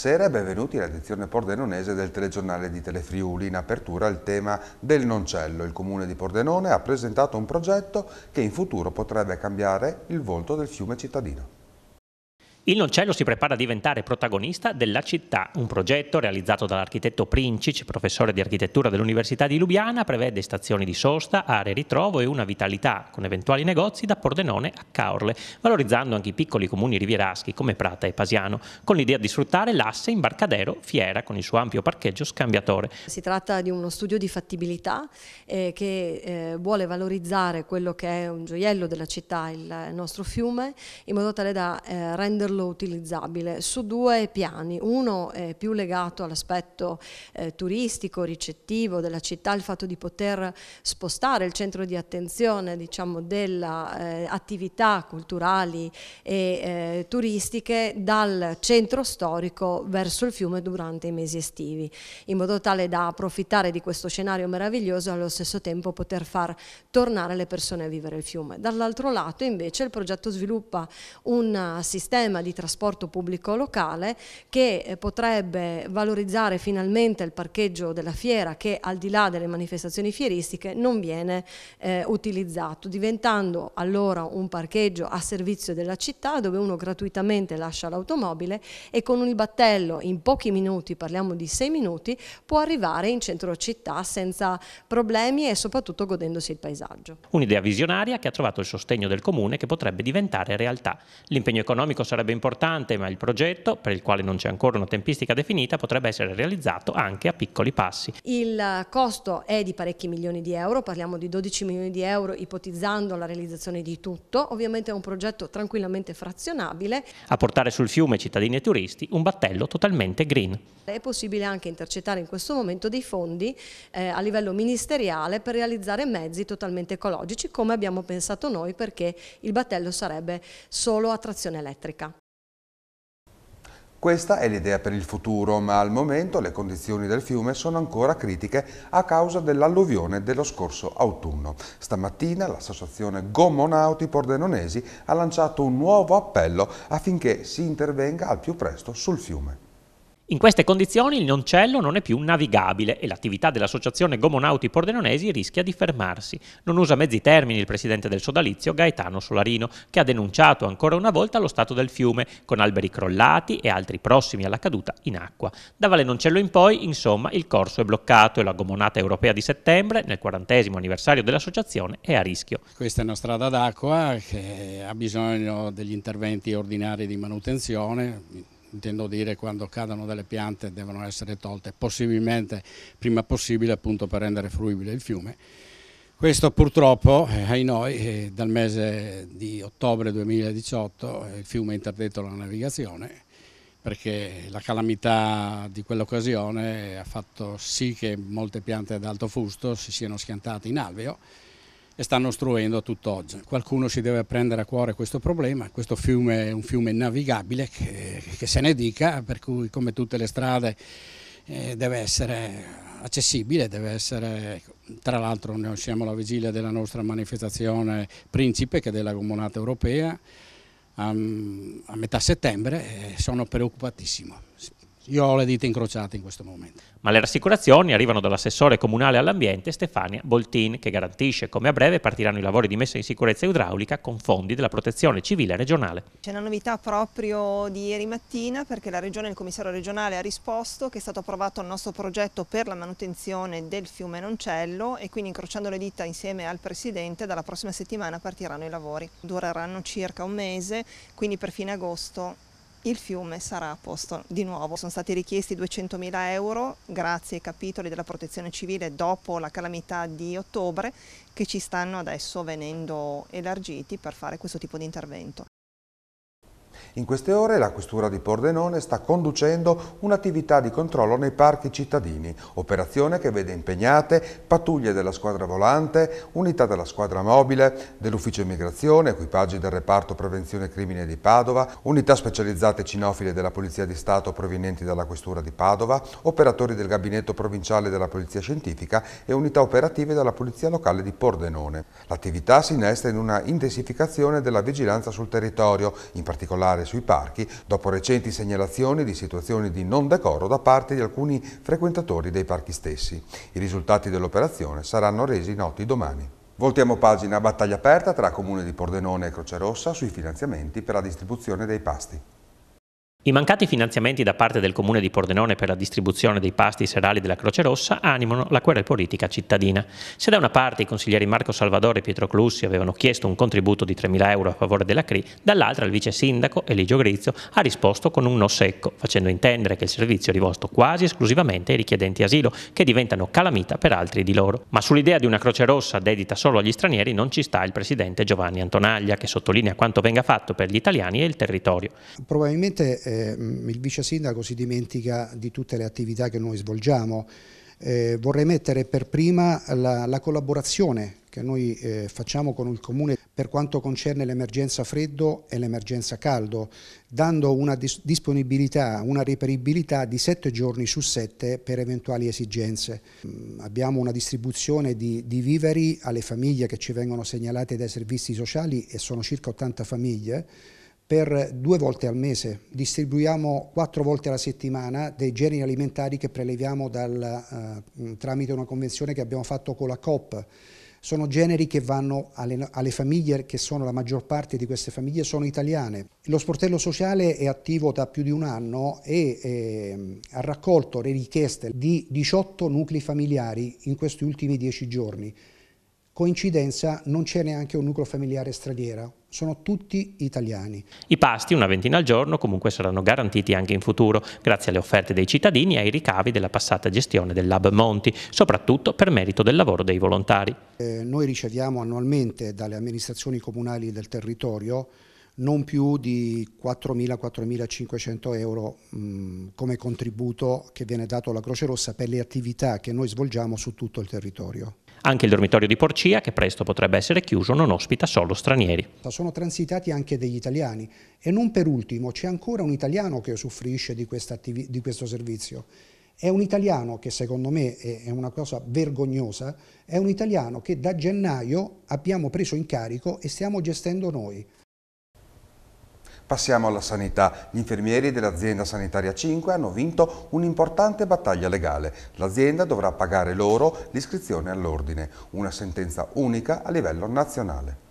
Buonasera e benvenuti all'edizione pordenonese del telegiornale di Telefriuli. In apertura al tema del noncello, il comune di Pordenone ha presentato un progetto che in futuro potrebbe cambiare il volto del fiume cittadino. Il Noncello si prepara a diventare protagonista della città. Un progetto realizzato dall'architetto Princic, professore di architettura dell'Università di Lubiana, prevede stazioni di sosta, aree ritrovo e una vitalità con eventuali negozi da Pordenone a Caorle, valorizzando anche i piccoli comuni rivieraschi come Prata e Pasiano, con l'idea di sfruttare l'asse Imbarcadero Fiera con il suo ampio parcheggio scambiatore. Si tratta di uno studio di fattibilità eh, che eh, vuole valorizzare quello che è un gioiello della città, il, nostro fiume, in modo tale da eh, renderlo modulo utilizzabile su due piani, uno è più legato all'aspetto eh, turistico, ricettivo della città, il fatto di poter spostare il centro di attenzione diciamo, delle eh, attività culturali e eh, turistiche dal centro storico verso il fiume durante i mesi estivi, in modo tale da approfittare di questo scenario meraviglioso e allo stesso tempo poter far tornare le persone a vivere il fiume. Dall'altro lato invece il progetto sviluppa un sistema di di trasporto pubblico locale che eh, potrebbe valorizzare finalmente il parcheggio della fiera che al di là delle manifestazioni fieristiche non viene eh, utilizzato, diventando allora un parcheggio a servizio della città dove uno gratuitamente lascia l'automobile e con il battello in pochi minuti, parliamo di sei minuti, può arrivare in centro città senza problemi e soprattutto godendosi il paesaggio. Un'idea visionaria che ha trovato il sostegno del comune che potrebbe diventare realtà. L'impegno economico sarebbe sarebbe importante, ma il progetto, per il quale non c'è ancora una tempistica definita, potrebbe essere realizzato anche a piccoli passi. Il costo è di parecchi milioni di euro, parliamo di 12 milioni di euro ipotizzando la realizzazione di tutto, ovviamente è un progetto tranquillamente frazionabile. A portare sul fiume cittadini e turisti un battello totalmente green. È possibile anche intercettare in questo momento dei fondi eh, a livello ministeriale per realizzare mezzi totalmente ecologici come abbiamo pensato noi perché il battello sarebbe solo a trazione elettrica. Questa è l'idea per il futuro, ma al momento le condizioni del fiume sono ancora critiche a causa dell'alluvione dello scorso autunno. Stamattina l'associazione Gomonauti Pordenonesi ha lanciato un nuovo appello affinché si intervenga al più presto sul fiume. In queste condizioni il Noncello non è più navigabile e l'attività dell'associazione Gomonauti Pordenonesi rischia di fermarsi. Non usa mezzi termini il presidente del sodalizio Gaetano Solarino, che ha denunciato ancora una volta lo stato del fiume, con alberi crollati e altri prossimi alla caduta in acqua. Da Valle Noncello in poi, insomma, il corso è bloccato e la gomonata europea di settembre, nel quarantesimo anniversario dell'associazione, è a rischio. Questa è una strada d'acqua che ha bisogno degli interventi ordinari di manutenzione intendo dire quando cadono delle piante devono essere tolte possibilmente prima possibile appunto per rendere fruibile il fiume. Questo purtroppo, eh, ai noi, eh, dal mese di ottobre 2018 eh, il fiume è interdetto alla navigazione perché la calamità di quell'occasione ha fatto sì che molte piante ad alto fusto si siano schiantate in alveo e stanno ostruendo a tutt'oggi. Qualcuno si deve prendere a cuore questo problema, questo fiume è un fiume navigabile che, che se ne dica, per cui come tutte le strade eh, deve essere accessibile, deve essere, ecco, tra l'altro noi siamo alla vigilia della nostra manifestazione Principe che è della Comunata Europea, a, a metà settembre sono preoccupatissimo. Io ho le dita incrociate in questo momento. Ma le rassicurazioni arrivano dall'assessore comunale all'ambiente Stefania Boltin, che garantisce come a breve partiranno i lavori di messa in sicurezza idraulica con fondi della protezione civile regionale. C'è una novità proprio di ieri mattina perché la regione e il commissario regionale ha risposto che è stato approvato il nostro progetto per la manutenzione del fiume Noncello e quindi incrociando le dita insieme al Presidente dalla prossima settimana partiranno i lavori. Dureranno circa un mese, quindi per fine agosto il fiume sarà a posto di nuovo. Sono stati richiesti 200.000 euro grazie ai capitoli della protezione civile dopo la calamità di ottobre che ci stanno adesso venendo elargiti per fare questo tipo di intervento. In queste ore la Questura di Pordenone sta conducendo un'attività di controllo nei parchi cittadini, operazione che vede impegnate pattuglie della squadra volante, unità della squadra mobile, dell'ufficio immigrazione, equipaggi del reparto prevenzione crimine di Padova, unità specializzate cinofile della Polizia di Stato provenienti dalla Questura di Padova, operatori del Gabinetto Provinciale della Polizia Scientifica e unità operative della Polizia Locale di Pordenone. L'attività si innesta in una intensificazione della vigilanza sul territorio, in particolare camminare sui parchi dopo recenti segnalazioni di situazioni di non decoro da parte di alcuni frequentatori dei parchi stessi. I risultati dell'operazione saranno resi noti domani. Voltiamo pagina a battaglia aperta tra Comune di Pordenone e Croce Rossa sui finanziamenti per la distribuzione dei pasti. I mancati finanziamenti da parte del comune di Pordenone per la distribuzione dei pasti serali della Croce Rossa animano la querela politica cittadina. Se da una parte i consiglieri Marco Salvadore e Pietro Clussi avevano chiesto un contributo di 3.000 euro a favore della CRI, dall'altra il vice sindaco Eligio Grizio ha risposto con un no secco, facendo intendere che il servizio è rivolto quasi esclusivamente ai richiedenti asilo, che diventano calamita per altri di loro. Ma sull'idea di una Croce Rossa dedita solo agli stranieri non ci sta il presidente Giovanni Antonaglia, che sottolinea quanto venga fatto per gli italiani e il territorio. Probabilmente eh, eh, il vice sindaco si dimentica di tutte le attività che noi svolgiamo. Eh, vorrei mettere per prima la, la collaborazione che noi eh, facciamo con il Comune per quanto concerne l'emergenza freddo e l'emergenza caldo, dando una dis disponibilità, una reperibilità di sette giorni su sette per eventuali esigenze. Mm, abbiamo una distribuzione di, di, viveri alle famiglie che ci vengono segnalate dai servizi sociali e sono circa 80 famiglie per due volte al mese. Distribuiamo quattro volte alla settimana dei generi alimentari che preleviamo dal, eh, tramite una convenzione che abbiamo fatto con la COP. Sono generi che vanno alle, alle, famiglie, che sono la maggior parte di queste famiglie, sono italiane. Lo sportello sociale è attivo da più di un anno e eh, ha raccolto le richieste di 18 nuclei familiari in questi ultimi 10 giorni. Coincidenza non c'è neanche un nucleo familiare straniero, sono tutti italiani. I pasti, una ventina al giorno, comunque saranno garantiti anche in futuro, grazie alle offerte dei cittadini e ai ricavi della passata gestione del Lab Monti, soprattutto per merito del lavoro dei volontari. Eh, noi riceviamo annualmente dalle amministrazioni comunali del territorio non più di 4.000-4.500 euro mh, mm, come contributo che viene dato alla Croce Rossa per le attività che noi svolgiamo su tutto il territorio. Anche il dormitorio di Porcia, che presto potrebbe essere chiuso, non ospita solo stranieri. Sono transitati anche degli italiani e non per ultimo c'è ancora un italiano che usufruisce di, di questo servizio. È un italiano che secondo me è una cosa vergognosa, è un italiano che da gennaio abbiamo preso in carico e stiamo gestendo noi. Passiamo alla sanità. Gli infermieri dell'azienda sanitaria 5 hanno vinto un'importante battaglia legale. L'azienda dovrà pagare loro l'iscrizione all'ordine, una sentenza unica a livello nazionale.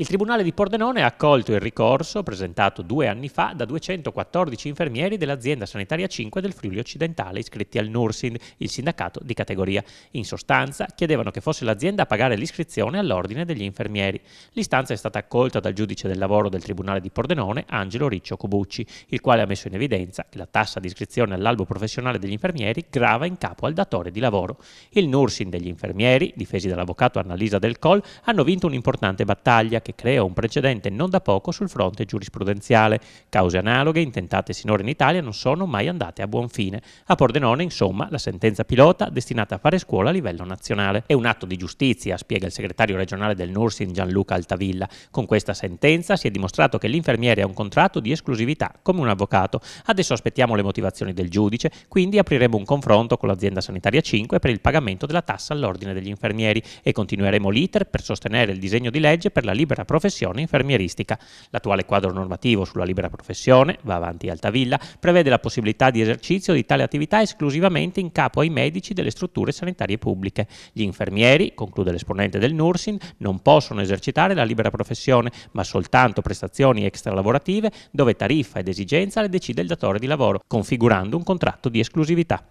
Il Tribunale di Pordenone ha accolto il ricorso presentato due anni fa da 214 infermieri dell'azienda sanitaria 5 del Friuli Occidentale iscritti al NURSIN, il sindacato di categoria. In sostanza chiedevano che fosse l'azienda a pagare l'iscrizione all'ordine degli infermieri. L'istanza è stata accolta dal giudice del lavoro del Tribunale di Pordenone, Angelo Riccio Cobucci, il quale ha messo in evidenza che la tassa di iscrizione all'albo professionale degli infermieri grava in capo al datore di lavoro. Il NURSIN degli infermieri, difesi dall'avvocato Annalisa Del Col, hanno vinto un'importante battaglia che creò un precedente non da poco sul fronte giurisprudenziale. Cause analoghe intentate sinora in Italia non sono mai andate a buon fine. A Pordenone, insomma, la sentenza pilota destinata a fare scuola a livello nazionale. È un atto di giustizia, spiega il segretario regionale del Nursin Gianluca Altavilla. Con questa sentenza si è dimostrato che l'infermiere ha un contratto di esclusività come un avvocato. Adesso aspettiamo le motivazioni del giudice, quindi apriremo un confronto con l'azienda sanitaria 5 per il pagamento della tassa all'ordine degli infermieri e continueremo l'iter per sostenere il disegno di legge per la libera libera professione infermieristica. L'attuale quadro normativo sulla libera professione, va avanti Altavilla, prevede la possibilità di esercizio di tale attività esclusivamente in capo ai medici delle strutture sanitarie pubbliche. Gli infermieri, conclude l'esponente del Nursin, non possono esercitare la libera professione, ma soltanto prestazioni extralavorative dove tariffa ed esigenza le decide il datore di lavoro, configurando un contratto di esclusività.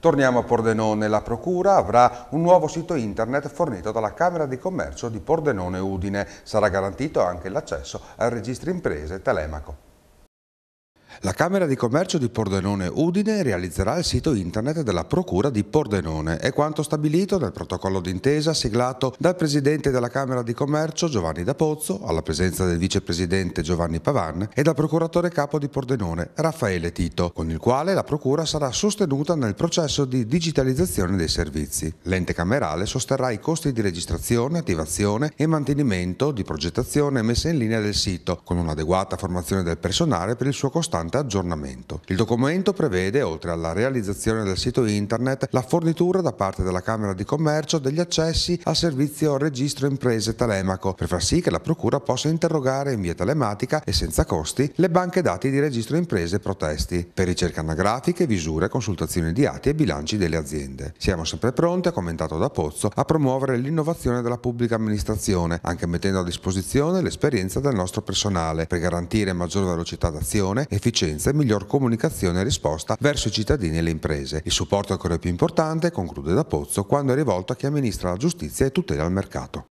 Torniamo a Pordenone. La Procura avrà un nuovo sito internet fornito dalla Camera di Commercio di Pordenone Udine. Sarà garantito anche l'accesso al registro imprese telemaco. La Camera di Commercio di Pordenone Udine realizzerà il sito internet della Procura di Pordenone. È quanto stabilito dal protocollo d'intesa siglato dal Presidente della Camera di Commercio Giovanni Da Pozzo, alla presenza del Vicepresidente Giovanni Pavan e dal Procuratore Capo di Pordenone Raffaele Tito, con il quale la Procura sarà sostenuta nel processo di digitalizzazione dei servizi. L'ente camerale sosterrà i costi di registrazione, attivazione e mantenimento di progettazione e messa in linea del sito, con un'adeguata formazione del personale per il suo costante costante aggiornamento. Il documento prevede, oltre alla realizzazione del sito internet, la fornitura da parte della Camera di Commercio degli accessi al servizio registro imprese telemaco, per far sì che la Procura possa interrogare in via telematica e senza costi le banche dati di registro imprese protesti, per ricerche anagrafiche, visure, consultazioni di atti e bilanci delle aziende. Siamo sempre pronti, ha commentato da Pozzo, a promuovere l'innovazione della pubblica amministrazione, anche mettendo a disposizione l'esperienza del nostro personale, per garantire maggior velocità d'azione, efficienza efficienza e miglior comunicazione e risposta verso i cittadini e le imprese. Il supporto è ancora più importante, conclude da Pozzo, quando è rivolto a chi amministra la giustizia e tutela il mercato.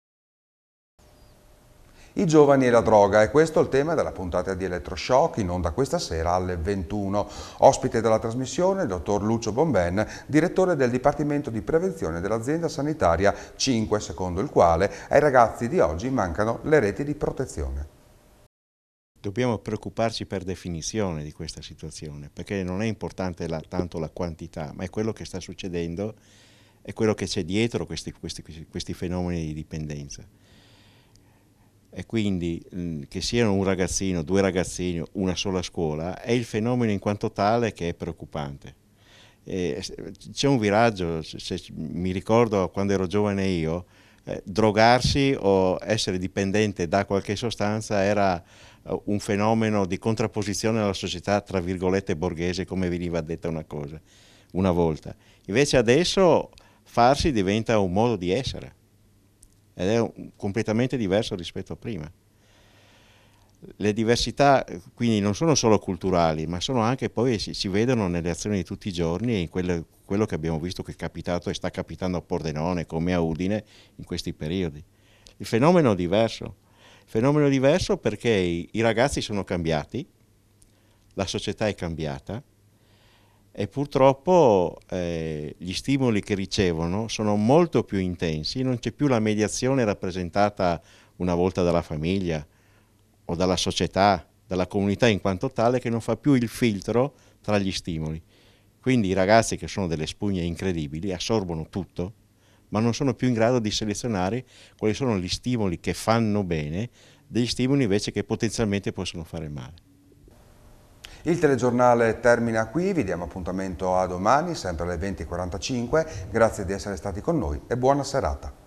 I giovani e la droga, e questo è il tema della puntata di Elettroshock in onda questa sera alle 21. Ospite della trasmissione il dottor Lucio Bomben, direttore del Dipartimento di Prevenzione dell'azienda sanitaria 5, secondo il quale ai ragazzi di oggi mancano le reti di protezione dobbiamo preoccuparci per definizione di questa situazione, perché non è importante la, tanto la quantità, ma è quello che sta succedendo, è quello che c'è dietro questi, questi, questi fenomeni di dipendenza. E quindi mm, che siano un ragazzino, due ragazzini, una sola scuola, è il fenomeno in quanto tale che è preoccupante. c'è un viraggio, se, mi ricordo quando ero giovane io, eh, drogarsi o essere dipendente da qualche sostanza era eh, un fenomeno di contrapposizione alla società tra virgolette borghese come veniva detta una cosa una volta invece adesso farsi diventa un modo di essere ed è un, completamente diverso rispetto a prima le diversità quindi non sono solo culturali, ma sono anche poi si, si vedono nelle azioni di tutti i giorni e in quelle, quello che abbiamo visto che è capitato e sta capitando a Pordenone come a Udine in questi periodi. Il fenomeno è diverso. Il fenomeno è diverso perché i, i ragazzi sono cambiati, la società è cambiata e purtroppo eh, gli stimoli che ricevono sono molto più intensi, non c'è più la mediazione rappresentata una volta dalla famiglia, o dalla società, dalla comunità in quanto tale, che non fa più il filtro tra gli stimoli. Quindi i ragazzi che sono delle spugne incredibili assorbono tutto, ma non sono più in grado di selezionare quali sono gli stimoli che fanno bene, degli stimoli invece che potenzialmente possono fare male. Il telegiornale termina qui, vi diamo appuntamento a domani, sempre alle 20.45. Grazie di essere stati con noi e buona serata.